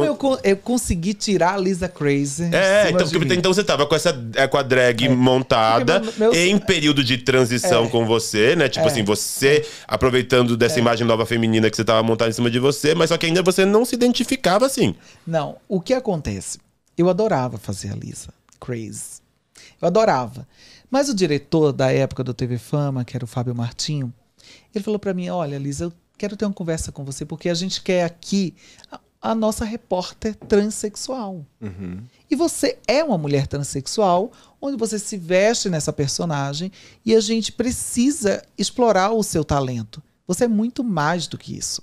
Então, Como eu, eu consegui tirar a Lisa Crazy? É, então, porque, então você tava com essa é, com a drag é. montada meu, meu, em período de transição é. com você, né? Tipo é. assim, você aproveitando dessa é. imagem nova feminina que você tava montada em cima de você, mas só que ainda você não se identificava assim. Não, o que acontece? Eu adorava fazer a Lisa Crazy. Eu adorava. Mas o diretor da época do TV Fama, que era o Fábio Martinho, ele falou para mim: "Olha, Lisa, eu quero ter uma conversa com você porque a gente quer aqui a nossa repórter transexual. Uhum. E você é uma mulher transexual, onde você se veste nessa personagem e a gente precisa explorar o seu talento. Você é muito mais do que isso.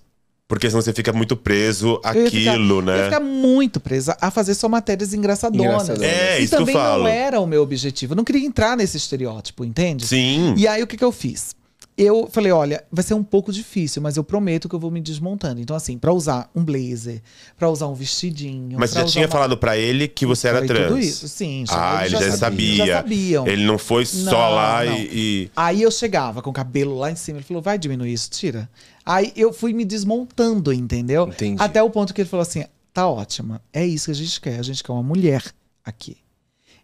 Porque senão você fica muito preso àquilo, né? Você fica muito presa a fazer só matérias engraçadonas. É, e isso também que eu falo. não era o meu objetivo. Eu não queria entrar nesse estereótipo, entende? Sim. E aí o que, que eu fiz? eu falei, olha, vai ser um pouco difícil, mas eu prometo que eu vou me desmontando. Então, assim, para usar um blazer, para usar um vestidinho. Mas você já tinha uma... falado para ele que você era trans? Tudo isso, sim. Já, ah, ele já, já sabia. sabia. Já Ele não foi só não, lá não. E, Aí eu chegava com o cabelo lá em cima, ele falou, vai diminuir isso, tira. Aí eu fui me desmontando, entendeu? Entendi. Até o ponto que ele falou assim, tá ótima, é isso que a gente quer, a gente quer uma mulher aqui.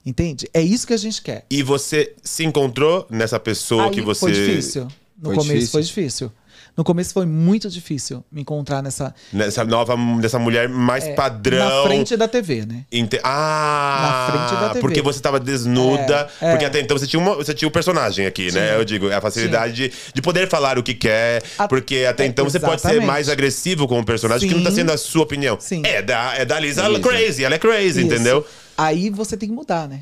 Entende? É isso que a gente quer. E você se encontrou nessa pessoa Aí que você. Foi difícil. No foi começo difícil. foi difícil. No começo foi muito difícil me encontrar nessa. Nessa nova. Nessa mulher mais é, padrão. Na frente da TV, né? Inte... Ah! Na frente da TV. Porque você tava desnuda. É, porque é. até então você tinha, uma, você tinha o um personagem aqui, né? Eu digo, a facilidade de, de, poder falar o que quer. A... Porque até é, então você exatamente. pode ser mais agressivo com o personagem, Sim. que não tá sendo a sua opinião. Sim. É da, é da Lisa, Lisa. crazy, ela é crazy, Isso. entendeu? Aí você tem que mudar, né?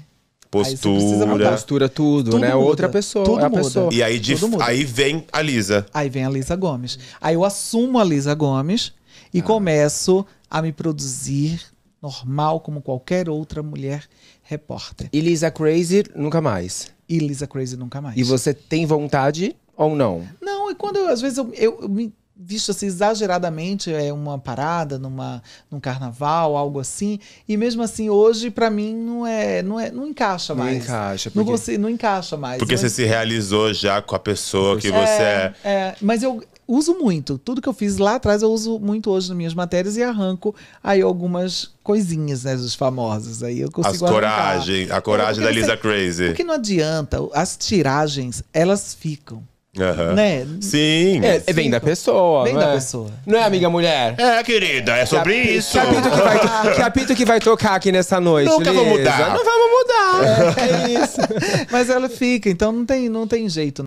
postura. postura, tudo, tudo né? Muda, Outra pessoa. Tudo é muda. Pessoa. E aí, de, aí vem a Lisa. Aí vem a Lisa Gomes. Aí eu assumo a Lisa Gomes e ah. começo a me produzir normal como qualquer outra mulher repórter. E Lisa Crazy nunca mais. E Lisa Crazy nunca mais. E você tem vontade ou não? Não, e quando eu, às vezes eu, eu, eu me visto assim exageradamente é uma parada numa num carnaval algo assim e mesmo assim hoje para mim não é não é não encaixa mais não encaixa porque... não, você, não encaixa mais porque mas... você se realizou já com a pessoa que você é, é... é mas eu uso muito tudo que eu fiz lá atrás eu uso muito hoje nas minhas matérias e arranco aí algumas coisinhas né dos famosos aí eu consigo As coragem a é, coragem é, da Lisa sei, Crazy porque não adianta as tiragens elas ficam Uhum. Né? Sim. É, é vem da pessoa. Vem não da é? pessoa. Não é, amiga mulher? É, querida, é sobre que isso. Capítulo que, vai, que capítulo que vai tocar aqui nessa noite? Nunca Lisa. vou mudar. Não vamos mudar. É, é isso. Mas ela fica, então não tem, não tem jeito.